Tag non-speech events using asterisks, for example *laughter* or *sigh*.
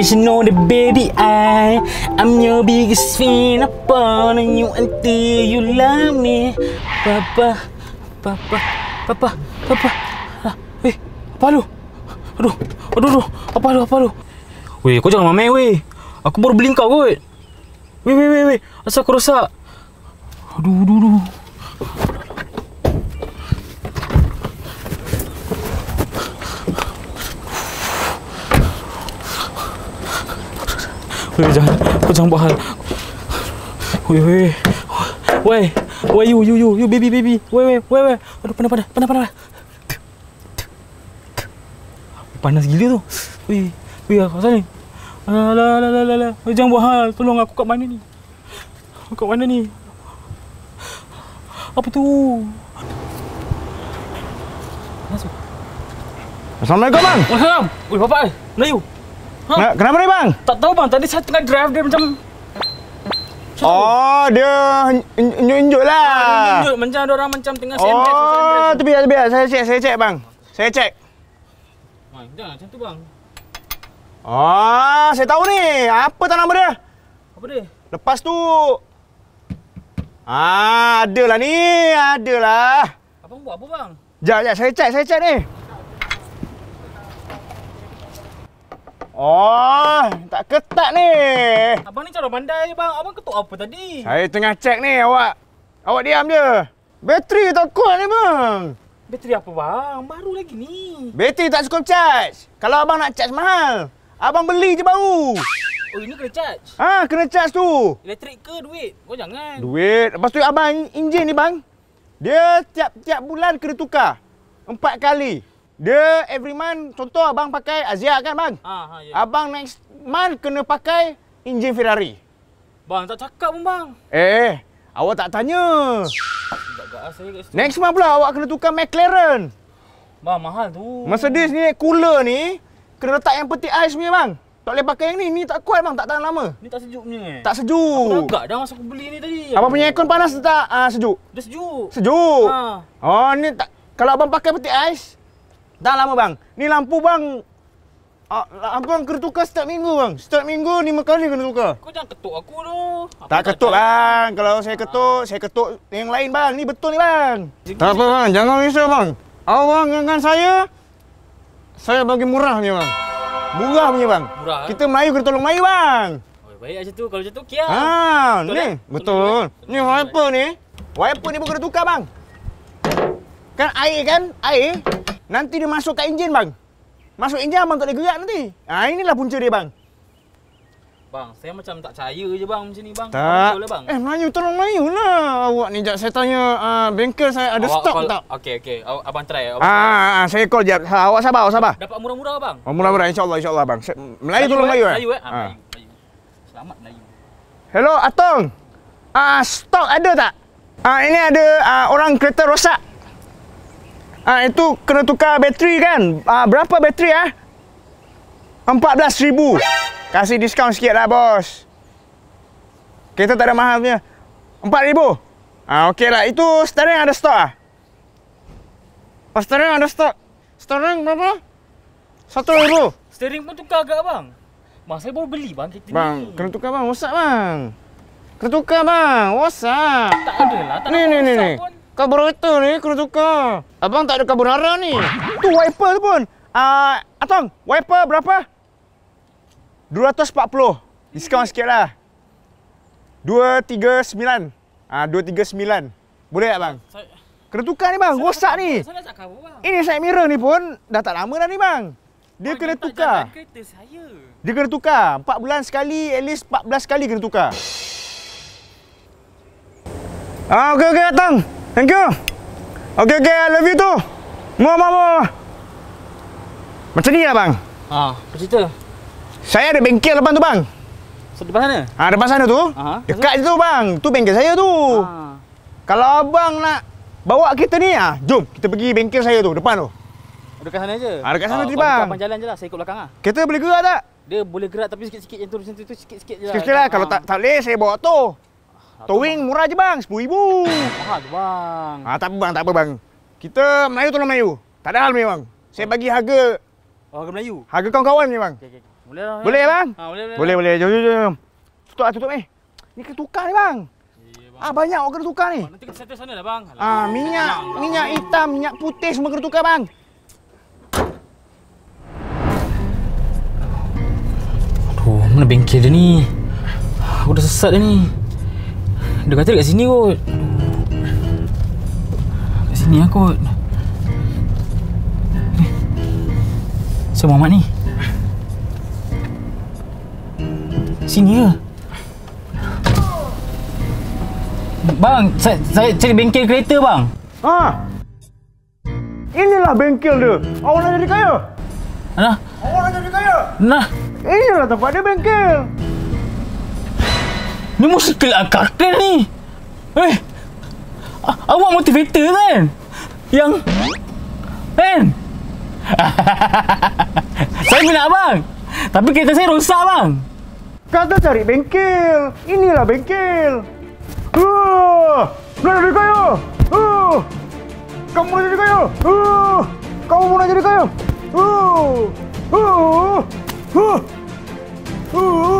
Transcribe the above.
Cause you know that baby I I'm your biggest fan upon on you until you love me Papa Papa Papa Papa ah, Weh Apa lu? Aduh Aduh aduh Apa lu apa lu? Weh kau jangan mamai weh Aku baru beli kau kot Weh weh weh weh Asal aku rosak Aduh aduh aduh wey, wey, 喂，张，我张不喊。喂喂喂喂呦呦呦呦 baby baby 喂喂喂喂，我都搬到搬到搬到搬到，搬到死了都，喂喂啊，好生。Alah, alah, alah, alah, alah. Jangan buat hal. Tolong aku kat mana ni? Aku kat mana ni? Apa tu? Masuk. Assalamualaikum, bang. Assalamualaikum. Ui, bapak. Eh. Melayu. Eh. Hah? Kenapa ni bang? Tak tahu bang, tadi saya tengah drive dia macam Oh, dia nyunjuk lah. Ah, nyunjuk macam ada orang macam tengah sembel. Oh, tu biar biar saya cek, saya cek bang. Saya cek. Bang, jangan macam tu bang. Oh, saya tahu ni. Apa tanah nama dia? Apa dia? Lepas tu Ah, adalah ni. Adalah. Apa buat apa bang? Jap, jap, saya cek, saya cek ni. Oh, tak ketat ni. Abang ni cara pandai je bang. Abang ketuk apa tadi? Saya tengah cek ni awak. Awak diam je. Bateri tak kuat ni bang. Bateri apa bang? Baru lagi ni. Bateri tak cukup charge. Kalau abang nak charge mahal, abang beli je baru. Oh, ini kena charge? Ah, ha, kena charge tu. Elektrik ke duit? Kau oh, jangan. Duit. Lepas tu abang, enjin ni bang. Dia tiap-tiap bulan kena tukar. Empat kali. Dia every month contoh abang pakai Azia kan bang? Ah, ha, ha, ya. yeah. Abang next month kena pakai enjin Ferrari. Bang tak cakap pun bang. Eh, eh awak tak tanya. Lah next month pula awak kena tukar McLaren. Bang mahal tu. Mercedes ni cooler ni kena letak yang peti ais punya bang. Tak boleh pakai yang ni. Ni tak kuat bang, tak tahan lama. Ni tak sejuk punya eh. Tak sejuk. Aku dah agak dah masa aku beli ni tadi. Apa punya aircon panas tak uh, sejuk? Dia sejuk. Sejuk. Ha. Oh ni tak kalau abang pakai peti ais, Dah lama bang. Ni lampu bang. Ah, abang kena tukar setiap minggu bang. Setiap minggu lima kali kena tukar. Kau jangan ketuk aku tu. Apa tak ketuk bang. Kalau saya ketuk, ha. saya ketuk yang lain bang. Ni betul ni bang. Tak apa bang. Jangan risau bang. Awang dengan saya, saya bagi murah ni bang. Murah punya bang. Murah. Eh? Kita Melayu kena tolong Melayu bang. Baik aja lah tu. Kalau jatuh tu, okey Ha, ah, betul ni, eh? betul. Eh? Ni wiper ni. Wiper ni pun kena tukar bang. Kan air kan? Air. Nanti dia masuk kat enjin bang. Masuk enjin abang tak boleh gerak nanti. Ha inilah punca dia bang. Bang, saya macam tak percaya je bang macam ni bang. Tak. Betul lah, bang. Eh, Melayu tolong Melayu lah. Awak ni jap saya tanya uh, bengkel saya ada stok tak? Okey okey. Abang try. Abang ah, ah, ah, saya call jap. Ha, awak sabar, awak sabar. Dapat murah-murah bang. Oh, murah-murah Insyaallah, Insyaallah bang. Saya, Melayu tolong Melayu eh? eh. Melayu eh. Ha, ha. Melayu. Selamat Melayu. Hello Atong. Ah, stok ada tak? Ah, ini ada uh, orang kereta rosak. Ah ha, itu kena tukar bateri kan? ha, berapa bateri ah? Ha? 14000. Kasih diskaun sikitlah bos. Kita tak ada mahal punya. 4000. Ah ha, okeylah itu steering ada stok ah. Pas oh, steering ada stok. Steering berapa? 1000. Steering pun tukar ke abang? Bang, saya baru beli bang kereta bang, ni. Bang, kena tukar bang, rosak bang. Kena tukar bang, rosak. Tak adalah, tak ada ni, rosak ni. Karburator ni kena tukar. Abang tak ada carbonara ni. Tu wiper tu pun. Uh, Atong, wiper berapa? 240. Diskaun sikitlah. 239. Ah uh, 239. Boleh tak bang? Saya... Kena tukar ni bang, saya rosak ni. Ini saya mirror ni pun dah tak lama dah ni bang. Dia bang, kena dia tukar. Tak Dia kena tukar. 4 bulan sekali, at least 14 kali kena tukar. Ah, okey okey, Atong. Thank you. Okay, okay. I love you too. Mua, mua, mua. Macam ni lah, bang. Ha, macam tu. Saya ada bengkel depan tu, bang. So, depan sana? Ha, depan sana tu. Ha, dekat tu, bang. Tu bengkel saya tu. Ha. Kalau abang nak bawa kita ni, ha, jom. Kita pergi bengkel saya tu, depan tu. Oh, dekat sana je? Ha, dekat sana ha, tu, oh, bang. Depan jalan je lah. Saya ikut belakang lah. Kereta boleh gerak tak? Dia boleh gerak tapi sikit-sikit. Yang tu, macam tu, sikit-sikit je lah. Sikit-sikit lah. lah. Kalau ah. tak, tak boleh, saya bawa tu. Towing murah je bang, RM10,000. Mahal bang. Ah, tak apa bang, tak apa bang. Kita Melayu tolong Melayu. Tak ada hal ni bang. Saya oh. bagi harga oh, harga Melayu. Harga kawan-kawan ni bang. Okey okey. Boleh lah. Boleh ya? bang? Ha, boleh boleh. Boleh boleh. Jom jom Tutup ah tutup ni. Eh. Ni kena tukar ni bang. Ya bang. Ah banyak orang kena tukar ni. Nanti kita settle sana lah bang. Ah, Alah. Ah minyak minyak hitam, minyak putih semua kena tukar bang. Aduh, mana bengkel dia ni? Aku dah sesat dah ni. Dia kata dekat sini kot Dekat sini lah kot So Muhammad ni Sini ke Bang saya, saya cari bengkel kereta bang Ha Inilah bengkel dia Awak nak jadi kaya Alah Awak nak jadi kaya Nah Inilah tempat dia bengkel Ni mesti pilih karakter ni. Eh. Awak motivator kan? Yang kan? *laughs* saya minat abang. Tapi kereta saya rosak bang. Kata cari bengkel. Inilah bengkel. Uh, nak jadi kayu. Uh, kamu nak jadi kayu. Uh, kamu mau nak jadi kayu. Uh, uh, uh, uh. uh.